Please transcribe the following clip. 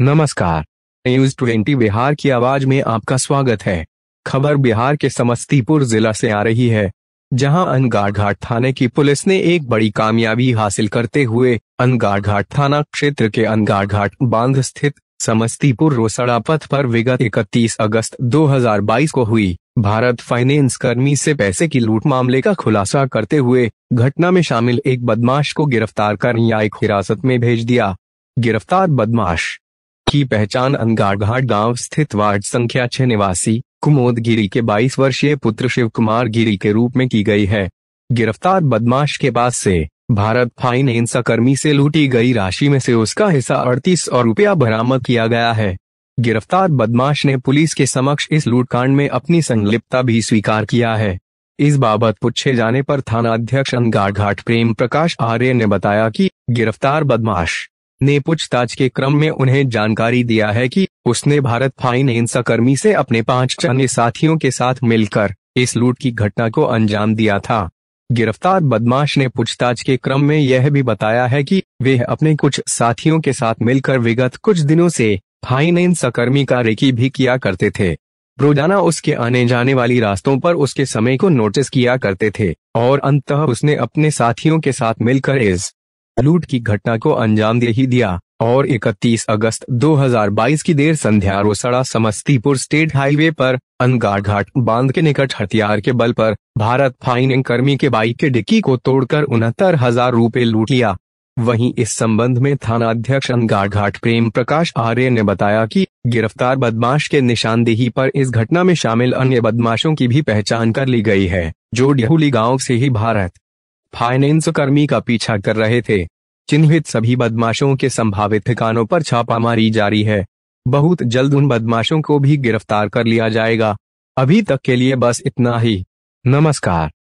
नमस्कार news twenty Bihar की आवाज में आपका स्वागत है खबर बिहार के समस्तीपुर जिला से आ रही है जहां अनगार घाट थाने की पुलिस ने एक बड़ी कामयाबी हासिल करते हुए अनगार घाट थाना क्षेत्र के अनगार घाट बांध स्थित समस्तीपुर रोसड़ा पथ पर विगत 31 अगस्त 2022 को हुई भारत फाइनेंस कर्मी से पैसे की लूट मामले का खुलासा करते हुए घटना में शामिल एक बदमाश को गिरफ्तार कर न्यायिक हिरासत में भेज दिया गिरफ्तार बदमाश की पहचान घाट गांव स्थित वार्ड संख्या छह निवासी कुमोद गिरी के 22 वर्षीय पुत्र शिव कुमार गिरी के रूप में की गई है गिरफ्तार बदमाश के पास से भारत फाइनेंस कर्मी से लूटी गई राशि में से उसका हिस्सा अड़तीस और रुपया बरामद किया गया है गिरफ्तार बदमाश ने पुलिस के समक्ष इस लूटकांड में अपनी संलिप्तता भी स्वीकार किया है इस बाबत पूछे जाने पर थाना अध्यक्ष अनगाड़ घाट प्रेम प्रकाश आर्य ने बताया कि गिरफ्तार बदमाश ने पूछताछ के क्रम में उन्हें जानकारी दिया है कि उसने भारत फाइनेंस कर्मी से अपने पांच अन्य साथियों के साथ मिलकर इस लूट की घटना को अंजाम दिया था गिरफ्तार बदमाश ने पूछताछ के क्रम में यह भी बताया है कि वे अपने कुछ साथियों के साथ मिलकर विगत कुछ दिनों से फाइनेंस सकर्मी का रेकी भी किया करते थे रोजाना उसके आने जाने वाली रास्तों पर उसके समय को नोटिस किया करते थे और अंततः उसने अपने साथियों के साथ मिलकर इस लूट की घटना को अंजाम दे ही दिया और 31 अगस्त 2022 की देर संध्या रोसड़ा समस्तीपुर स्टेट हाईवे पर अनगार घाट बांध के निकट हथियार के बल पर भारत फाइनिंग कर्मी के बाइक के डिक्की को तोड़कर उनहत्तर हजार रूपए लूट लिया वहीं इस संबंध में थानाध्यक्ष अंगारघाट प्रेम प्रकाश आर्य ने बताया कि गिरफ्तार बदमाश के निशानदेही पर इस घटना में शामिल अन्य बदमाशों की भी पहचान कर ली गई है जो डहुली गांव से ही भारत फाइनेंस कर्मी का पीछा कर रहे थे चिन्हित सभी बदमाशों के संभावित ठिकानों पर छापामारी जारी है बहुत जल्द उन बदमाशों को भी गिरफ्तार कर लिया जाएगा अभी तक के लिए बस इतना ही नमस्कार